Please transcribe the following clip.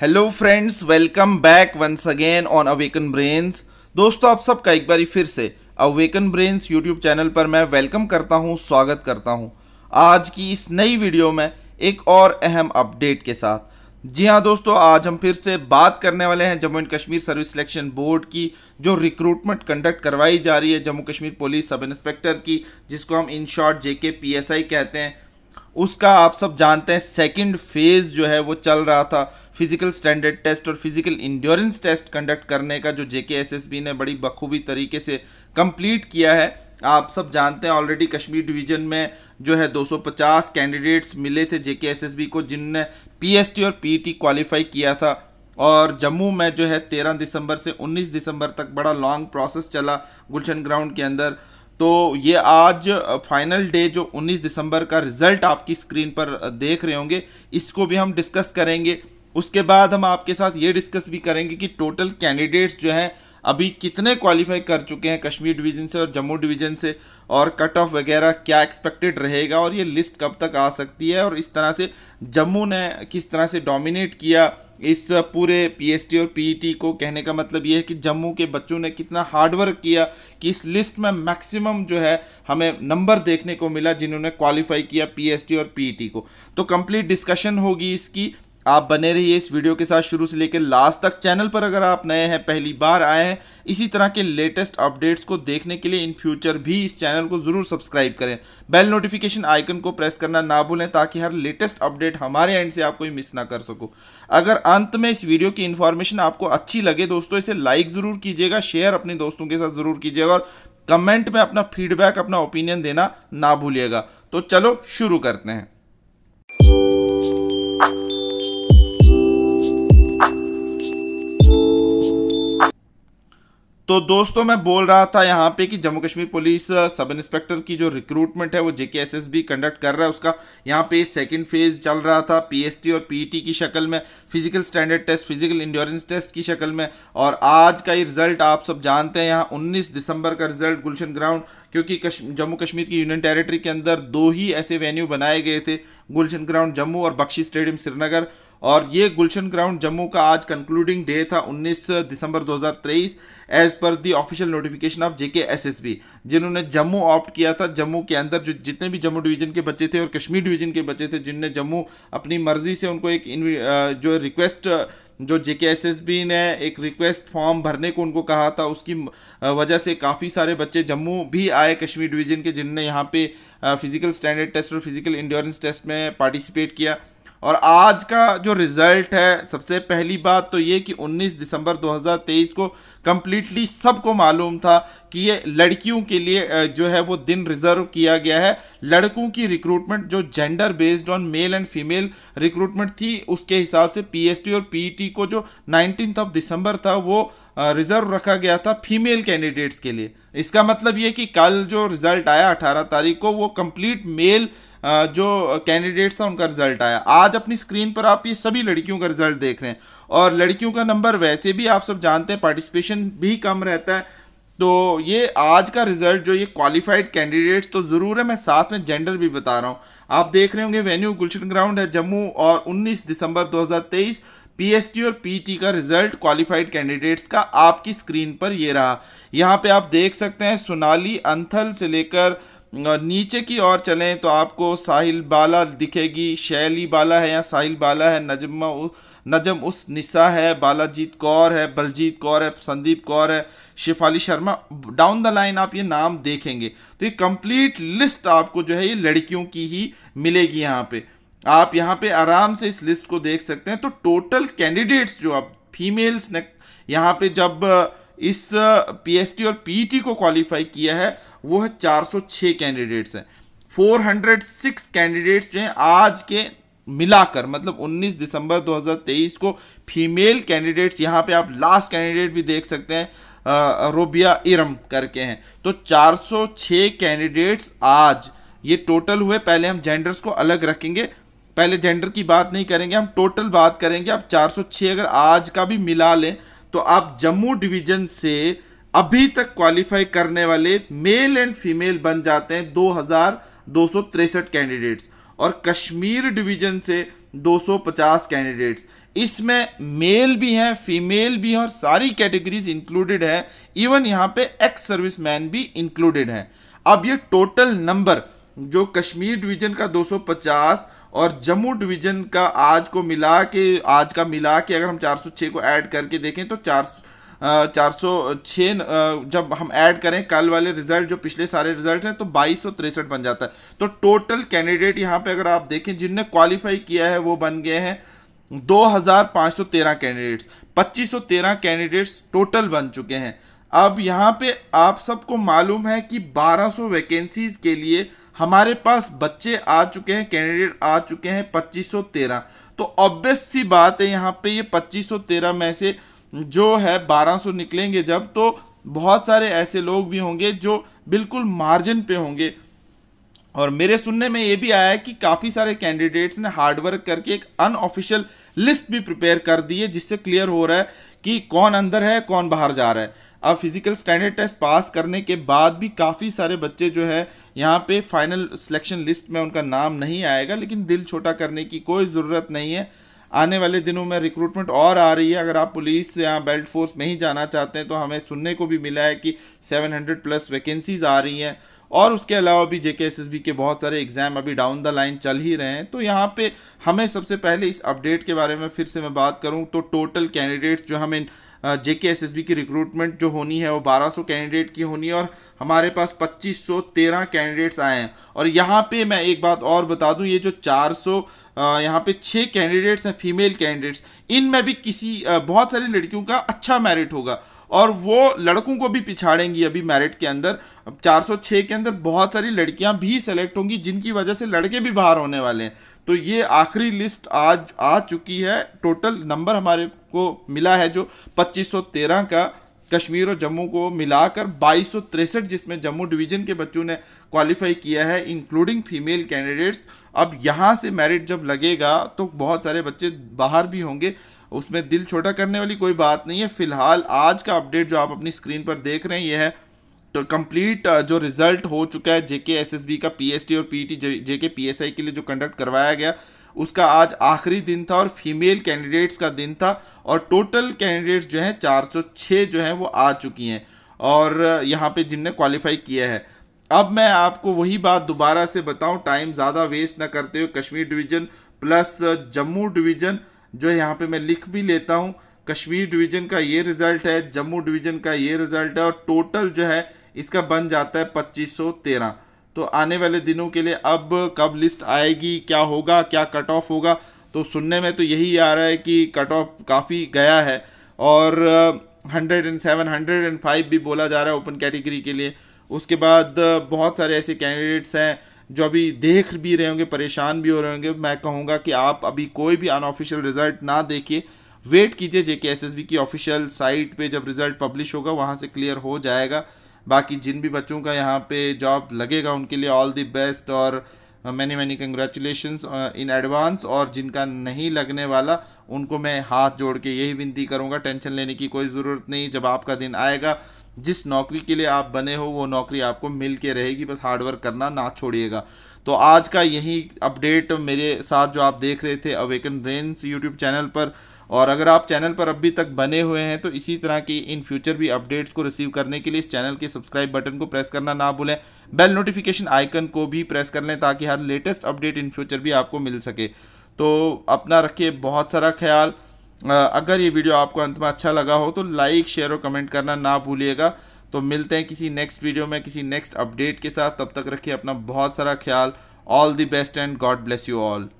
hello friends welcome back once again on awaken brains दोस्तों आप सबका एक बार फिर से अवेकन ब्रेन्स यूट्यूब चैनल पर मैं वेलकम करता हूं स्वागत करता हूं आज की इस नई वीडियो में एक और अहम अपडेट के साथ जी हाँ दोस्तों आज हम फिर से बात करने वाले हैं Jammu and Kashmir service selection board की जो रिक्रूटमेंट कंडक्ट करवाई जा रही है Jammu Kashmir police sub inspector की जिसको हम इन शॉर्ट जे के कहते हैं उसका आप सब जानते हैं सेकंड फेज जो है वो चल रहा था फिजिकल स्टैंडर्ड टेस्ट और फिजिकल इंड्योरेंस टेस्ट कंडक्ट करने का जो जेके ने बड़ी बखूबी तरीके से कंप्लीट किया है आप सब जानते हैं ऑलरेडी कश्मीर डिवीजन में जो है 250 कैंडिडेट्स मिले थे जेके को जिनने पी और पी क्वालिफाई e किया था और जम्मू में जो है 13 दिसंबर से 19 दिसंबर तक बड़ा लॉन्ग प्रोसेस चला गुलशन ग्राउंड के अंदर तो ये आज फाइनल डे जो 19 दिसंबर का रिजल्ट आपकी स्क्रीन पर देख रहे होंगे इसको भी हम डिस्कस करेंगे उसके बाद हम आपके साथ ये डिस्कस भी करेंगे कि टोटल कैंडिडेट्स जो हैं अभी कितने क्वालिफाई कर चुके हैं कश्मीर डिवीज़न से और जम्मू डिवीज़न से और कट ऑफ वगैरह क्या एक्सपेक्टेड रहेगा और ये लिस्ट कब तक आ सकती है और इस तरह से जम्मू ने किस तरह से डोमिनेट किया इस पूरे पीएसटी और पीईटी e को कहने का मतलब ये है कि जम्मू के बच्चों ने कितना हार्डवर्क किया कि इस लिस्ट में मैक्सिमम जो है हमें नंबर देखने को मिला जिन्होंने क्वालिफाई किया पीएसटी और पीईटी e को तो कंप्लीट डिस्कशन होगी इसकी आप बने रहिए इस वीडियो के साथ शुरू से लेकर लास्ट तक चैनल पर अगर आप नए हैं पहली बार आए हैं इसी तरह के लेटेस्ट अपडेट्स को देखने के लिए इन फ्यूचर भी इस चैनल को ज़रूर सब्सक्राइब करें बेल नोटिफिकेशन आइकन को प्रेस करना ना भूलें ताकि हर लेटेस्ट अपडेट हमारे एंड से आप कोई मिस ना कर सको अगर अंत में इस वीडियो की इन्फॉर्मेशन आपको अच्छी लगे दोस्तों इसे लाइक ज़रूर कीजिएगा शेयर अपने दोस्तों के साथ ज़रूर कीजिएगा और कमेंट में अपना फीडबैक अपना ओपिनियन देना ना भूलिएगा तो चलो शुरू करते हैं तो दोस्तों मैं बोल रहा था यहाँ पे कि Jammu Kashmir police sub inspector की जो रिक्रूटमेंट है वो J K S S B conduct कर रहा है उसका यहाँ पे सेकंड फेज चल रहा था पीएसटी और पीटी e की शक्ल में physical standard test physical endurance test की शक्ल में और आज का ये रिजल्ट आप सब जानते हैं यहाँ उन्नीस दिसंबर का रिजल्ट गुलशन ग्राउंड क्योंकि जम्मू कश्मीर की यूनियन टेरेटरी के अंदर दो ही ऐसे वेन्यू बनाए गए थे गुलशन ग्राउंड जम्मू और बख्शी स्टेडियम श्रीनगर और ये गुलशन ग्राउंड जम्मू का आज कंक्लूडिंग डे था 19 दिसंबर 2023 as per the official notification of J K SSB जिन्होंने जम्मू ऑप्ट किया था जम्मू के अंदर जो जितने भी जम्मू डिवीजन के बच्चे थे और कश्मीर डिवीजन के बच्चे थे जिनने जम्मू अपनी मर्जी से उनको एक जो रिक्वेस्ट जो जे ने एक रिक्वेस्ट फॉर्म भरने को उनको कहा था उसकी वजह से काफ़ी सारे बच्चे जम्मू भी आए कश्मीर डिवीज़न के जिनने यहाँ पे फिज़िकल स्टैंडर्ड टेस्ट और फिज़िकल इंड्योरेंस टेस्ट में पार्टिसिपेट किया और आज का जो रिज़ल्ट है सबसे पहली बात तो ये कि 19 दिसंबर 2023 को कम्प्लीटली सबको मालूम था कि ये लड़कियों के लिए जो है वो दिन रिज़र्व किया गया है लड़कों की रिक्रूटमेंट जो gender based on male and female recruitment थी उसके हिसाब से पीएसटी और पीईटी e को जो नाइनटीन ऑफ दिसंबर था वो रिज़र्व रखा गया था फीमेल कैंडिडेट्स के लिए इसका मतलब ये कि कल जो रिज़ल्ट आया 18 तारीख को वो कंप्लीट मेल जो कैंडिडेट्स था उनका रिजल्ट आया आज अपनी स्क्रीन पर आप ये सभी लड़कियों का रिजल्ट देख रहे हैं और लड़कियों का नंबर वैसे भी आप सब जानते हैं पार्टिसिपेशन भी कम रहता है तो ये आज का रिजल्ट जो ये क्वालिफाइड कैंडिडेट्स तो ज़रूर है मैं साथ में जेंडर भी बता रहा हूँ आप देख रहे होंगे वेन्यू गुलशन ग्राउंड है जम्मू और 19 दिसंबर 2023 पीएसटी और पीटी का रिजल्ट क्वालिफाइड कैंडिडेट्स का आपकी स्क्रीन पर ये रहा यहाँ पे आप देख सकते हैं सोनाली अंथल से लेकर नीचे की ओर चलें तो आपको साहिल बाला दिखेगी शैली बाला है या साहिल बाला है नजम नजम उस निशा है बालाजीत कौर है बलजीत कौर है संदीप कौर है Shifali Sharma down the line आप ये नाम देखेंगे तो ये कंप्लीट लिस्ट आपको जो है ये लड़कियों की ही मिलेगी यहाँ पे आप यहाँ पे आराम से इस लिस्ट को देख सकते हैं तो टोटल कैंडिडेट्स जो आप फीमेल्स ने यहाँ पे जब इस पीएसटी और पीटी को क्वालिफाई किया है वो है 406 कैंडिडेट्स हैं 406 कैंडिडेट्स जो हैं आज के मिलाकर मतलब 19 दिसंबर 2023 को फीमेल कैंडिडेट्स यहाँ पे आप लास्ट कैंडिडेट भी देख सकते हैं रोबिया इरम करके हैं तो 406 कैंडिडेट्स आज ये टोटल हुए पहले हम जेंडर्स को अलग रखेंगे पहले जेंडर की बात नहीं करेंगे हम टोटल बात करेंगे आप 406 अगर आज का भी मिला लें तो आप जम्मू डिवीजन से अभी तक क्वालिफाई करने वाले मेल एंड फीमेल बन जाते हैं दो हजार दो सौ तिरसठ कैंडिडेट्स और कश्मीर डिवीजन से 250 कैंडिडेट्स इसमें मेल भी हैं फीमेल भी हैं और सारी कैटेगरीज इंक्लूडेड हैं इवन यहाँ पे एक्स सर्विस मैन भी इंक्लूडेड हैं अब ये टोटल नंबर जो कश्मीर डिवीजन का 250 और जम्मू डिवीजन का आज को मिला के आज का मिला के अगर हम 406 को ऐड करके देखें तो चार चार जब हम ऐड करें कल वाले रिजल्ट जो पिछले सारे रिजल्ट हैं तो बाईस बन जाता है तो टोटल कैंडिडेट यहाँ पे अगर आप देखें जिनने क्वालिफाई किया है वो बन गए हैं 2513 कैंडिडेट्स 2513 कैंडिडेट्स टोटल बन चुके हैं अब यहाँ पे आप सबको मालूम है कि 1200 वैकेंसीज के लिए हमारे पास बच्चे आ चुके हैं कैंडिडेट आ चुके हैं 2513 तो ऑब्वियस सी बात है यहाँ पे ये 2513 में से जो है 1200 निकलेंगे जब तो बहुत सारे ऐसे लोग भी होंगे जो बिल्कुल मार्जिन पे होंगे और मेरे सुनने में ये भी आया है कि काफ़ी सारे कैंडिडेट्स ने हार्डवर्क करके एक अनऑफिशियल लिस्ट भी प्रिपेयर कर दी है जिससे क्लियर हो रहा है कि कौन अंदर है कौन बाहर जा रहा है अब फिजिकल स्टैंडर्ड टेस्ट पास करने के बाद भी काफ़ी सारे बच्चे जो है यहाँ पे फाइनल सिलेक्शन लिस्ट में उनका नाम नहीं आएगा लेकिन दिल छोटा करने की कोई ज़रूरत नहीं है आने वाले दिनों में रिक्रूटमेंट और आ रही है अगर आप पुलिस या बेल्ट फोर्स में ही जाना चाहते हैं तो हमें सुनने को भी मिला है कि 700 प्लस वैकेंसीज आ रही हैं और उसके अलावा भी जे के बहुत सारे एग्ज़ाम अभी डाउन द लाइन चल ही रहे हैं तो यहाँ पे हमें सबसे पहले इस अपडेट के बारे में फिर से मैं बात करूँ तो टोटल कैंडिडेट्स जो हमें J K S S B की रिक्रूटमेंट जो होनी है वो 1200 कैंडिडेट की होनी है और हमारे पास 2513 कैंडिडेट्स आए हैं और यहाँ पे मैं एक बात और बता दूँ ये जो 400 सौ यहाँ पे छः कैंडिडेट्स हैं फीमेल कैंडिडेट्स इनमें भी किसी बहुत सारी लड़कियों का अच्छा मेरिट होगा और वो लड़कों को भी पिछाड़ेंगी अभी मेरिट के अंदर अब 406 के अंदर बहुत सारी लड़कियां भी सेलेक्ट होंगी जिनकी वजह से लड़के भी बाहर होने वाले हैं तो ये आखिरी लिस्ट आज आ चुकी है टोटल नंबर हमारे को मिला है जो 2513 का कश्मीर और जम्मू को मिलाकर बाईस जिसमें जम्मू डिवीज़न के बच्चों ने क्वालिफाई किया है इंक्लूडिंग फीमेल कैंडिडेट्स अब यहाँ से मेरिट जब लगेगा तो बहुत सारे बच्चे बाहर भी होंगे उसमें दिल छोटा करने वाली कोई बात नहीं है फिलहाल आज का अपडेट जो आप अपनी स्क्रीन पर देख रहे हैं यह है तो कंप्लीट जो रिज़ल्ट हो चुका है जेके एसएसबी का पीएसटी और पीटी जेके पीएसआई के लिए जो कंडक्ट करवाया गया उसका आज आखिरी दिन था और फीमेल कैंडिडेट्स का दिन था और टोटल कैंडिडेट्स जो हैं 406 जो हैं वो आ चुकी हैं और यहाँ पे जिनने क्वालिफाई किया है अब मैं आपको वही बात दोबारा से बताऊँ टाइम ज़्यादा वेस्ट ना करते हुए Kashmir division plus Jammu division जो यहाँ पर मैं लिख भी लेता हूँ कश्मीर डिवीज़न का ये रिज़ल्ट है जम्मू डिवीज़न का ये रिज़ल्ट है और टोटल जो है इसका बन जाता है पच्चीस सौ तेरह तो आने वाले दिनों के लिए अब कब लिस्ट आएगी क्या होगा क्या कट ऑफ होगा तो सुनने में तो यही आ रहा है कि कट ऑफ काफ़ी गया है और hundred and seven hundred and five भी बोला जा रहा है ओपन कैटेगरी के लिए उसके बाद बहुत सारे ऐसे कैंडिडेट्स हैं जो अभी देख भी रहे होंगे परेशान भी हो रहे होंगे मैं कहूँगा कि आप अभी कोई भी अनऑफिशियल रिजल्ट ना देखिए वेट कीजिए जे की ऑफिशियल साइट पे जब रिज़ल्ट पब्लिश होगा वहाँ से क्लियर हो जाएगा बाकी जिन भी बच्चों का यहाँ पे जॉब लगेगा उनके लिए ऑल दी बेस्ट और many many congratulation in advance और जिनका नहीं लगने वाला उनको मैं हाथ जोड़ के यही विनती करूँगा टेंशन लेने की कोई ज़रूरत नहीं जब आपका दिन आएगा जिस नौकरी के लिए आप बने हो वो नौकरी आपको मिल के रहेगी बस हार्डवर्क करना ना छोड़िएगा तो आज का यही अपडेट मेरे साथ जो आप देख रहे थे अवेकन रेंस यूट्यूब चैनल पर और अगर आप चैनल पर अभी तक बने हुए हैं तो इसी तरह की इन फ्यूचर भी अपडेट्स को रिसीव करने के लिए इस चैनल के सब्सक्राइब बटन को प्रेस करना ना भूलें बेल नोटिफिकेशन आइकन को भी प्रेस कर लें ताकि हर लेटेस्ट अपडेट इन फ्यूचर भी आपको मिल सके तो अपना रखिए बहुत सारा ख्याल अगर ये वीडियो आपको अंत में अच्छा लगा हो तो लाइक शेयर और कमेंट करना ना भूलिएगा तो मिलते हैं किसी नेक्स्ट वीडियो में किसी नेक्स्ट अपडेट के साथ तब तक रखिए अपना बहुत सारा ख्याल all the best and God bless you all